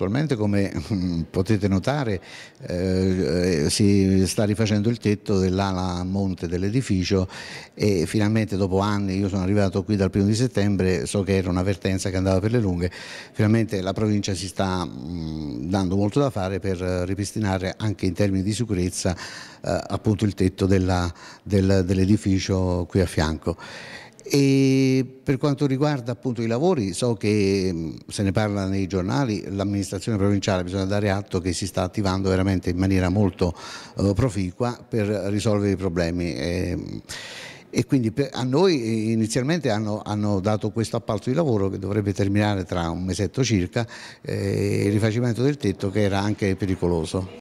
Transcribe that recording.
Attualmente come potete notare eh, eh, si sta rifacendo il tetto dell'ala a monte dell'edificio e finalmente dopo anni, io sono arrivato qui dal primo di settembre, so che era un'avvertenza che andava per le lunghe, finalmente la provincia si sta mh, mm, dando molto da fare per ripristinare anche in termini di sicurezza eh, appunto il tetto dell'edificio dell qui a fianco. E per quanto riguarda appunto i lavori, so che mm, se ne parla nei giornali, l'amministrazione provinciale bisogna dare atto che si sta attivando veramente in maniera molto eh, proficua per risolvere i problemi. E, ehm, e quindi per, a noi eh, inizialmente hanno, hanno, dato questo appalto di lavoro che dovrebbe terminare tra un mesetto circa, eh, il rifacimento del tetto che era anche pericoloso.